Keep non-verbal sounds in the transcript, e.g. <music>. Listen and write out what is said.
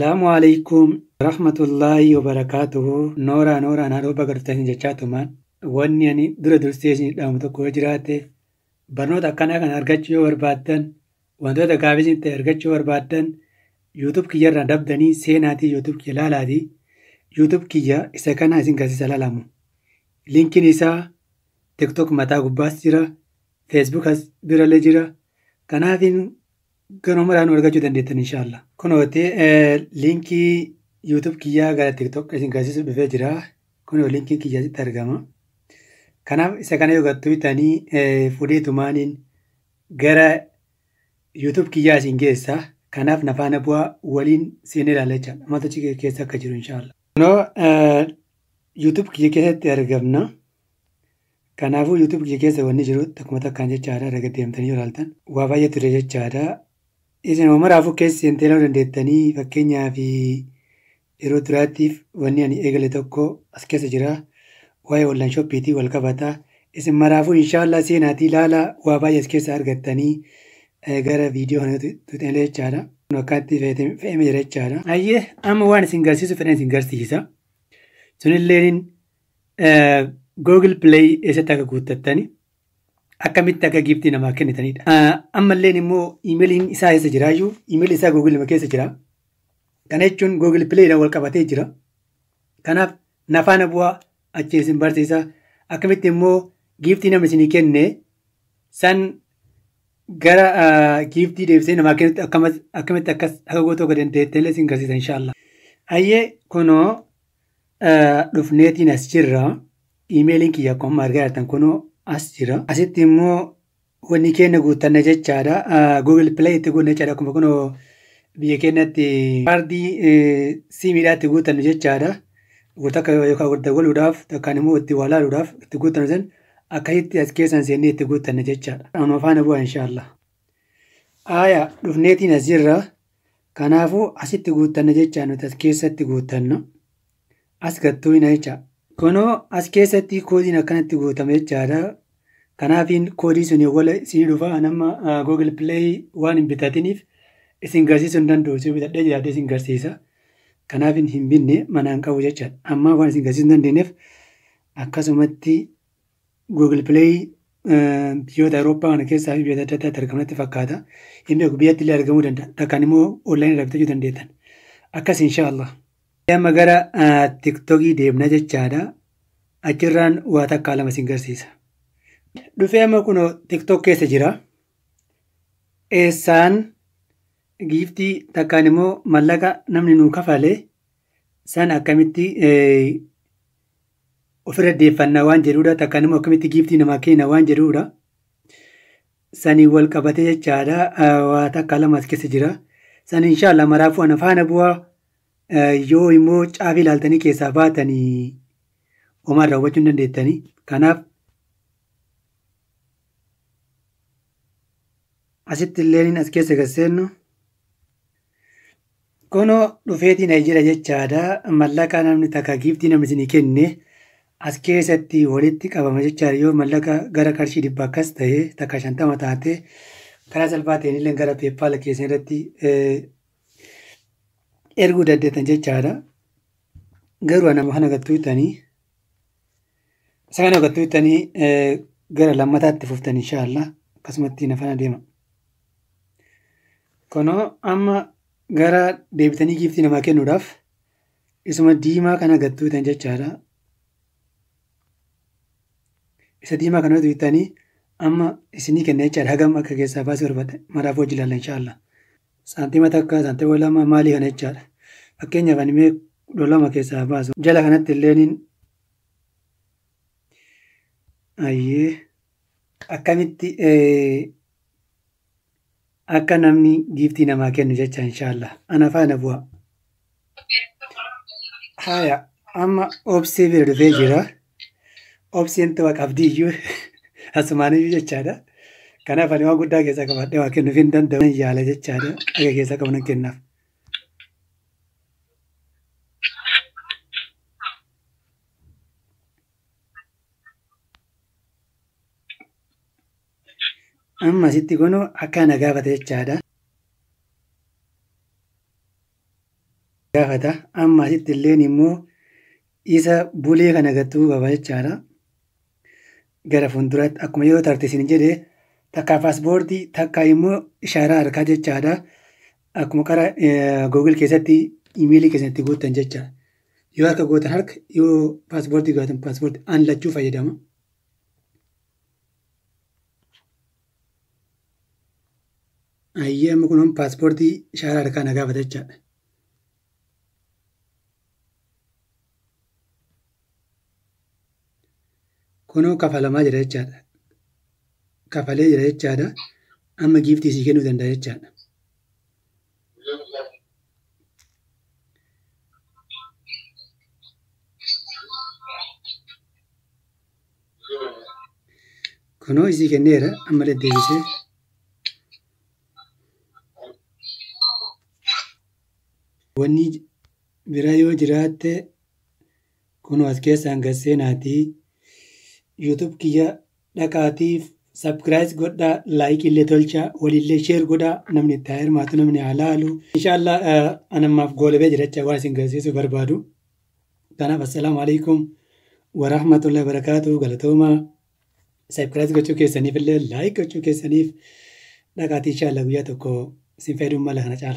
ሰላሙ አለይኩም ረሕመቱላሂ ወበረካቱሁ ኖራ ኖራ ናዶ በገርተኒ ጀቻ ቱማን ወኒ ኒ ዱረ ዱርሴ ሲኒ ጅራት በርኖት አካና ከን አርገች ወርባተን ወንቶተ ጋቢሲን ተ አርገች ወርባተን ዩቱብ ክየራ ደብደኒ ሴናቲ ዩቱብ ክላላቲ ዩቱብ ክያ እሰ ከና ከዚ ሰላላሙ ሊንኪን ኢሳ ቲክቶክ መታ ጉባስ ጅራ ፌስቡክ ቢረለ ጅራ ከናቲን Ganumaraan argachuu dandeettan inshaalla. Kun hootee liinkii yuutuub kiyyaa gara tiktok isin gaasisu dhufee jira. Kun liinkii kiyyaa sitti argama. Kanaaf isa kana yookaan bitanii fuudhee fuudheetumaaniin gara yuutuub kiyyaa isin geessa. Kanaaf nafaana bu'aa waliin seenaa seenee ilaallachaa. Mata keessa akka jiru inshaalla. Kunoo yuutuub kiyya keessatti argamna. Kanaafuu yuutuub kiyya keessa wanni jiru takkuma takkaan jechaadha. deemtanii yoo ilaaltan waa baay'ee ture jechaadha. Isin uumaraafuu keessi hinteeluu dandeettanii fakkeenyaa fi yeroo duraattiif wanni ani eegale tokko as keessa jira. Waa'ee online shoppiitii wal qabataa. Isin maraafuu inshaallah seenaatii ilaalaa waa baay'ee as keessaa argattanii eh, gara viidiyoo kanatti xinlee jechaadha. Wakkaatti fe'ame jira jechaadha. amma waan isin garsiisu fedhan isin garsiisa. Sunilleen eh, Google Play eessatti akka guuttattani. akkamitti akka giiftii namaa kennitanidha. immoo iimeeliin isaa keessa jira iyyuu isaa Google keessa jira. Kana jechuun Google Playidhaan wal jira. Kanaaf nafaana bu'aa achi isin barsiisa. Akkamitti immoo giiftii nama isinii kenne san gara giiftii deebisee namaa kennutti akkamitti akkas akka gootuu akka dandeettellee isin garsiisa inshaalla. Hayyee kunoo dhufneetiin as jirra. Iimeeliin kiyya akkuma argaa jirtan as jira. Asitti immoo wanni keenya guutanne jechaadha. Google Play itti guutanne jechaadha. Akkuma kunoo biyya keenyatti kaardii siimiidhaatti guutannu jechaadha. Takka yookaan wal waluudhaaf takkaan immoo itti walaaluudhaaf laaluudhaaf itti guutannu san akkasitti as keessan seenne itti guutanne jechaadha. Amma faana bu'a inshaallah. Aaya dhufneetiin as jirra. Kanaafuu asitti guutanna jechaa nuti as keessatti guutanna. As gattuu hin jecha. Kunoo as keessatti koodiin akkanatti guutame jechaadha. Kanaafiin koodii sun wala isin dhufa nama Google Play waan hin bitatiniif isin garsiisuu hin danda'u. Isin bitadhee jiraatee isin garsiisa. Kanaafiin hin binne manaan qabu jechaadha. Amma waan isin garsiisuu hin dandeenyeef akkasumatti Google Play biyyoota Awurooppaa kana keessaa fi biyyoota adda addaatti argaman natti fakkaata. Hin beeku biyyatti illee argamuu danda'a. Takkaan immoo onlaayinii irraa bitachuu dandeettan. Akkas inshaa Allah. Amma gara tiktokii debna jechaadha. Achirraan waa takkaa lama siin garsiisa. Dhufee amma kun tiktok keessa jira. Eessaan giiftii takkaan immoo mallaqa namni nu kafalee san akkamitti ofirra deeffannaa waan jedhudha. Takkaan immoo akkamitti giiftii namaa kenna waan jedhudha. Sanii wal qabate jechaadha. Waa takkaa lama keessa jira. San inshaallaa maraafuu ana faana bu'aa. Eh, yoo immoo chafi ilaaltanii keessaa baatanii homaan raawwachuu hin dandeettanii. Kanaaf asitti illee as keessa gasseennu. Kunoo dhufeetiin jira jechaadha. malaka namni taka gifti namni isinii kenne as keessatti walitti qabama jechada yo malaka gara karshi dhibbaa akkas ta'e takka shantama tate gara salphaa illee gara peeppaala keessan irratti eh, erguu dandeettan jechaadha. Garuu nama kana gattuu jettanii isa kana gattuu jettanii gara lammataatti fuftanii inshaallah akkasumatti na fana deema. Kunoo amma gara deebitanii giiftii namaa kennuudhaaf isuma diimaa kana gattuu jettan jechaadha. Isa diimaa kana gattuu jettanii amma isinii kenna jechaadha hagam akka keessaa baasuu barbaada maraaf hojii ilaalla inshaallah. saantima takkaa saantima lama maalii kana jechaadha. Fakkeenyaaf animee lama keessa baasu. Jala kanatti illee ayyee akkamitti akka namni giiftii namaa kennu jecha inshaalla. Ana faana bu'a. Haya amma obsee bira dhufee jira. Obseen ta'uu qabdi iyyuu <laughs> asumaan iyyuu jechaadha. Kanaaf ani waan guddaa keessaa qabadhee waa kennufin hin danda'u. Yaala jechaadha. Aga keessaa qabu nan kennaaf. Amma asitti gonuu akka ana gaafata jechaadha. Amma asitti illeen immoo isa bulee kana gattuu qaba jechaadha. Gara fuulduraatti akkuma yeroo taartisin jedhee. takka paaspoortii takka immoo ishaaraa harkaa jechaadha. Akkuma qara Google keessatti imeelii keessatti guutan jecha Yoo harka gootan harka, yoo paaspoortii gootan paaspoortii aan lachuu fayyadama. Ayyee kunuun paaspoortii ishaaraa harkaa na gaafata jechaadha. Kunuun kafalamaa jira jechaadha. kafalee jira jechaadha. Amma giiftii sii kennuu danda'a jechaadha. Kunoo isii kennera amma deddeebisee. Wanni biraa yoo jiraatte kunoo as keessaan gad seenaatii yuutub kiyya dhaqaatiif ሰብስክራይብ ጎዳ ላይክ ለቶልቻ ወሊለ ሼር ጎዳ ነምን ታየር ማቱ ነምን ያላሉ ኢንሻላ አነማፍ ጎለቤ ጅረቻ ጓ ሲንገሲሱ በርባዱ ታና በሰላም አለይኩም ወራህመቱላ በረካቱ ገለቶማ ሰብስክራይብ ጎቹ ከሰኒፍ ለ ላይክ ጎቹ ከሰኒፍ ዳቃቲ ኢንሻላ ጉያ ተኮ ሲንፈዱ መለህ ነጫላ